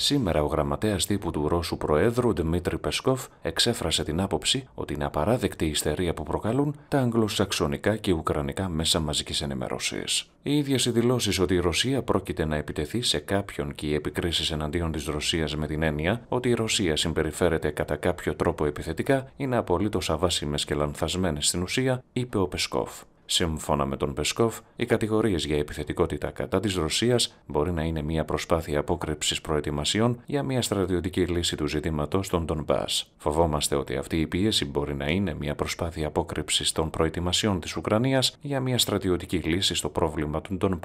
Σήμερα ο γραμματέας τύπου του Ρώσου Προέδρου Δημήτρη Πεσκόφ εξέφρασε την άποψη ότι είναι απαράδεκτη η ιστερία που προκαλούν τα αγγλοσαξονικά και ουκρανικά μέσα μαζικής ενημέρωση. Οι ίδιες οι δηλώσεις ότι η Ρωσία πρόκειται να επιτεθεί σε κάποιον και οι επικρίσεις εναντίον της Ρωσίας με την έννοια ότι η Ρωσία συμπεριφέρεται κατά κάποιο τρόπο επιθετικά είναι απολύτως αβάσιμες και λανθασμένες στην ουσία, είπε ο Πεσκόφ. Σύμφωνα με τον Πεσκόφ, οι κατηγορίες για επιθετικότητα κατά της Ρωσίας μπορεί να είναι μια προσπάθεια απόκρυψης προετοιμασιών για μια στρατιωτική λύση του ζητήματος των Τον Φοβόμαστε ότι αυτή η πίεση μπορεί να είναι μια προσπάθεια απόκρυψης των προετοιμασιών της Ουκρανίας για μια στρατιωτική λύση στο πρόβλημα του Τον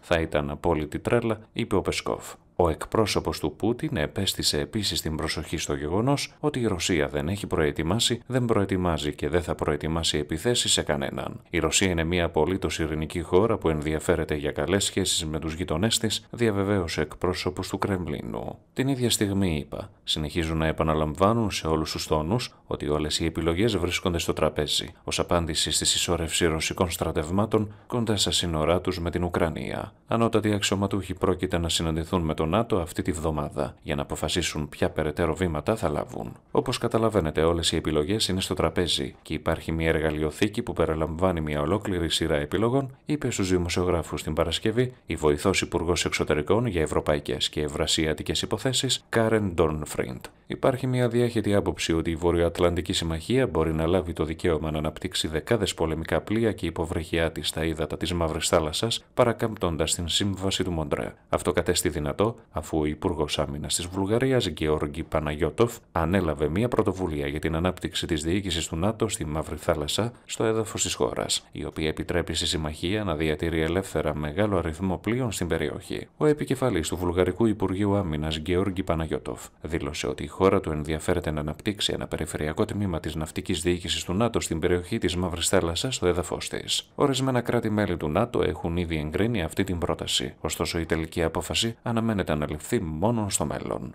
Θα ήταν απόλυτη τρέλα, είπε ο Πεσκόφ. Ο εκπρόσωπος του Πούτιν επέστησε επίσης την προσοχή στο γεγονός ότι η Ρωσία δεν έχει προετοιμάσει, δεν προετοιμάζει και δεν θα προετοιμάσει επιθέσεις σε κανέναν. Η Ρωσία είναι μια απολύτως ειρηνική χώρα που ενδιαφέρεται για καλές σχέσεις με τους γειτονές της, διαβεβαίωσε εκπρόσωπος του Κρεμλίνου. Την ίδια στιγμή είπα, συνεχίζουν να επαναλαμβάνουν σε όλους τους τόνους ότι όλες οι επιλογές βρίσκονται στο τραπέζι, ως απάντηση στη συσσόρευση ρωσικών στρατευμάτων κοντά στα σύνορά τους με την Ουκρανία. Ανώτατοι αξιωματούχοι πρόκειται να συναντηθούν με τον ΝΑΤΟ αυτή τη βδομάδα για να αποφασίσουν ποια περαιτέρω βήματα θα λάβουν. Όπως καταλαβαίνετε, όλες οι επιλογές είναι στο τραπέζι και υπάρχει μια εργαλειοθήκη που περιλαμβάνει μια ολόκληρη σειρά επιλογών, είπε στους δημοσιογράφους την Παρασκευή η βοηθός Υπουργός Εξωτερικών για Ευρωπαϊκές και Ευρασιατικές Υποθέσεις, Κάρεν Ντόρνφριντ. Υπάρχει μια διάχυτη άποψη ότι η Βορειοατλαντική Συμμαχία μπορεί να λάβει το δικαίωμα να αναπτύξει δεκάδες πολεμικά πλοία και υποβρυχιά της στα ύδατα της Μαύρης Θάλασσας, παρακάμπτοντας την Σύμβαση του Μοντρέ. Αυτό κατέστη δυνατό αφού ο Υπουργός Άμυνας της Βουλγαρίας, Γεώργη Παναγιώτοφ, ανέλαβε μια πρωτοβουλία για την ανάπτυξη της διοίκησης του ΝΑΤΟ στη Μαύρη Θάλασσα, στο έδαφος της χώρας, η οποία επιτρέπει στη Συμμαχία να διατηρεί ελεύθερα μεγάλο αριθμό πλοίων στην περιοχή. Ο επικεφαλής του Βουλγαρικού Υπουργείου Άμυνας, Γεώργη Παναγιώτοφ, δήλωσε ότι η χώρα του ενδιαφέρεται να αναπτύξει ένα περιφερειακό τμήμα της ναυτικής διοίκησης του ΝΑΤΟ στην περιοχή της Μαύρης Θάλασσας στο έδαφος της. Ορισμένα κράτη-μέλη του ΝΑΤΟ έχουν ήδη εγκρίνει αυτή την πρόταση, ωστόσο η τελική απόφαση αναμένεται να ληφθεί μόνο στο μέλλον.